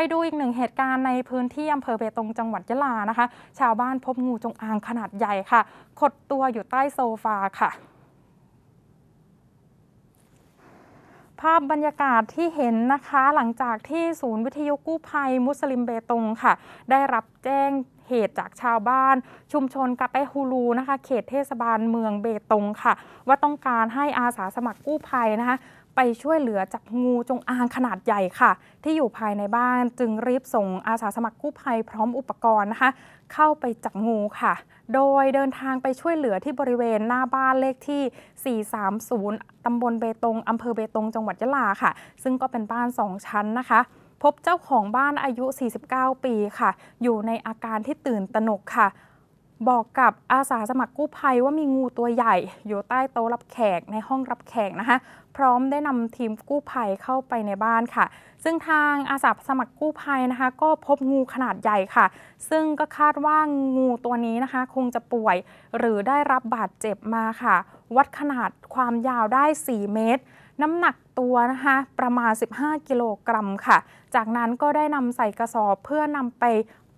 ไปดูอีกหนึ่งเหตุการณ์ในพื้นที่อำเภอเบตง จังหวัดยะลานะคะ ชาวบ้านพบงูจงอางขนาดใหญ่ค่ะ ขดตัวอยู่ใต้โซฟาค่ะ ภาพบรรยากาศที่เห็นนะคะหลังจากที่ศูนย์วิทยุกู้ภัย มุสลิมเบตงค่ะ ได้รับแจ้งเหตุจากชาวบ้านชุมชนกะเปฮูลูนะคะ เขตเทศบาลเมืองเบตงค่ะ ว่าต้องการให้อาสาสมัครกู้ภัยนะคะไปช่วยเหลือจับงูจงอางขนาดใหญ่ค่ะ ที่อยู่ภายในบ้านจึงรีบส่งอาสาสมัครกู้ภัยพร้อมอุปกรณ์นะคะ เข้าไปจับงูค่ะ โดยเดินทางไปช่วยเหลือที่บริเวณหน้าบ้านเลขที่ 430ตำบลเบตงอำเภอเบตงจังหวัดยะลาค่ะ ซึ่งก็เป็นบ้าน 2 ชั้นนะคะ พบเจ้าของบ้านอายุ 49 ปีค่ะ อยู่ในอาการที่ตื่นตระหนกค่ะบอกกับอาสาสมัครกู้ภัยว่ามีงูตัวใหญ่ อยู่ใต้โต๊ะรับแขกในห้องรับแขกนะคะ พร้อมได้นำทีมกู้ภัยเข้าไปในบ้านค่ะ ซึ่งทางอาสาสมัครกู้ภัยนะคะ ก็พบงูขนาดใหญ่ค่ะ ซึ่งก็คาดว่างูตัวนี้นะคะ คงจะป่วย หรือได้รับบาดเจ็บมาค่ะ วัดขนาดความยาวได้ 4 เมตรน้ำหนักตัวนะคะประมาณ 15 กิโลกรัมค่ะ จากนั้นก็ได้นำใส่กระสอบเพื่อนำไป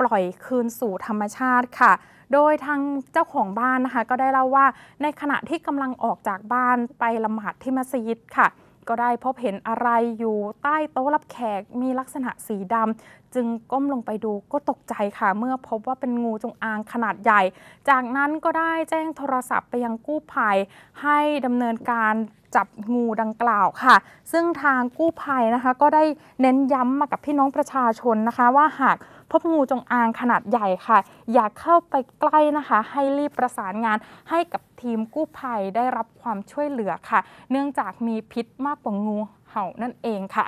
ปล่อยคืนสู่ธรรมชาติค่ะ โดยทางเจ้าของบ้านนะคะ ก็ได้เล่าว่าในขณะที่กำลังออกจากบ้านไปละหมาดที่มัสยิดค่ะ ก็ได้พบเห็นอะไรอยู่ใต้โต๊ะรับแขกมีลักษณะสีดำจึงก้มลงไปดูก็ตกใจค่ะ เมื่อพบว่าเป็นงูจงอางขนาดใหญ่ จากนั้นก็ได้แจ้งโทรศัพท์ไปยังกู้ภัยให้ดำเนินการจับงูดังกล่าวค่ะ ซึ่งทางกู้ภัยนะคะก็ได้เน้นย้ำมากับพี่น้องประชาชนนะคะ ว่าหากพบงูจงอางขนาดใหญ่ค่ะ อย่าเข้าไปใกล้นะคะให้รีบประสานงานให้กับทีมกู้ภัยได้รับความช่วยเหลือค่ะ เนื่องจากมีพิษมากกว่างูเห่านั่นเองค่ะ